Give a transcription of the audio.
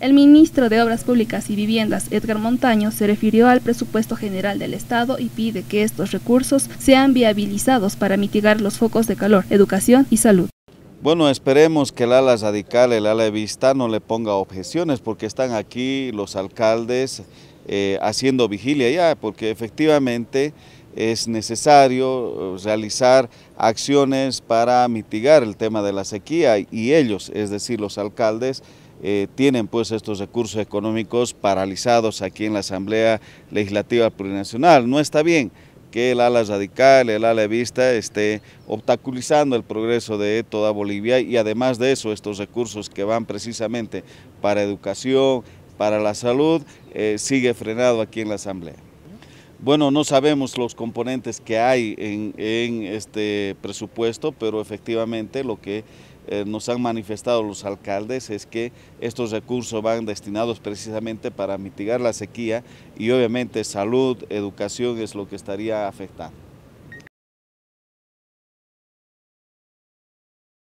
El ministro de Obras Públicas y Viviendas, Edgar Montaño, se refirió al presupuesto general del Estado y pide que estos recursos sean viabilizados para mitigar los focos de calor, educación y salud. Bueno, esperemos que el ala radical, el ala de vista, no le ponga objeciones porque están aquí los alcaldes eh, haciendo vigilia ya, porque efectivamente es necesario eh, realizar acciones para mitigar el tema de la sequía y ellos, es decir, los alcaldes, eh, tienen pues estos recursos económicos paralizados aquí en la Asamblea Legislativa Plurinacional. No está bien que el ala radical, el ala vista esté obstaculizando el progreso de toda Bolivia y además de eso estos recursos que van precisamente para educación, para la salud, eh, sigue frenado aquí en la Asamblea. Bueno, no sabemos los componentes que hay en, este presupuesto, pero efectivamente lo que eh, nos han manifestado los alcaldes es que estos recursos van destinados precisamente para mitigar la sequía y obviamente salud, educación es lo que estaría afectando.